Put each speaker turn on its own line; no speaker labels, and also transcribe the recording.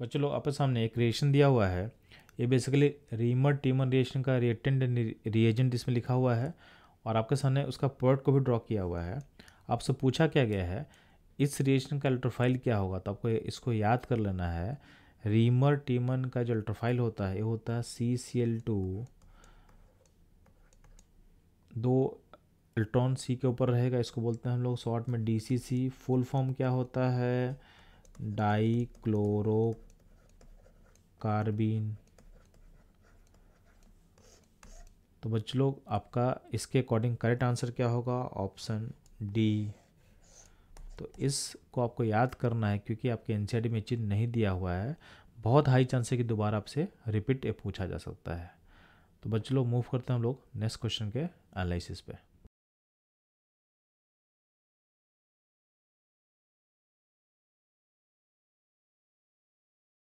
बच्चों लोग आपके सामने एक रिएक्शन दिया हुआ है ये बेसिकली रीमर टीमर रिएक्शन का रिएटेंट रिएजेंट इसमें लिखा हुआ है और आपके सामने उसका प्रोडक्ट को भी ड्रॉ किया हुआ है आपसे पूछा क्या गया है इस रिएक्शन का अल्ट्रोफाइल क्या होगा तो आपको इसको याद कर लेना है रीमर टीमन का जो अल्ट्रोफाइल होता है ये होता है सी सी एल टू दो अल्ट्रॉन सी के ऊपर रहेगा इसको बोलते हैं हम लोग शॉर्ट में D C C full form क्या होता है डाईक्लोरोकार्बिन तो बच्चों लोग आपका इसके अकॉर्डिंग करेक्ट आंसर क्या होगा ऑप्शन डी तो इसको आपको याद करना है क्योंकि आपके एन e में चिन्ह नहीं दिया हुआ है बहुत हाई चांस है कि दोबारा आपसे रिपीट पूछा जा सकता है तो बच्चों लोग मूव
करते हैं हम लोग नेक्स्ट क्वेश्चन के एनालिसिस पे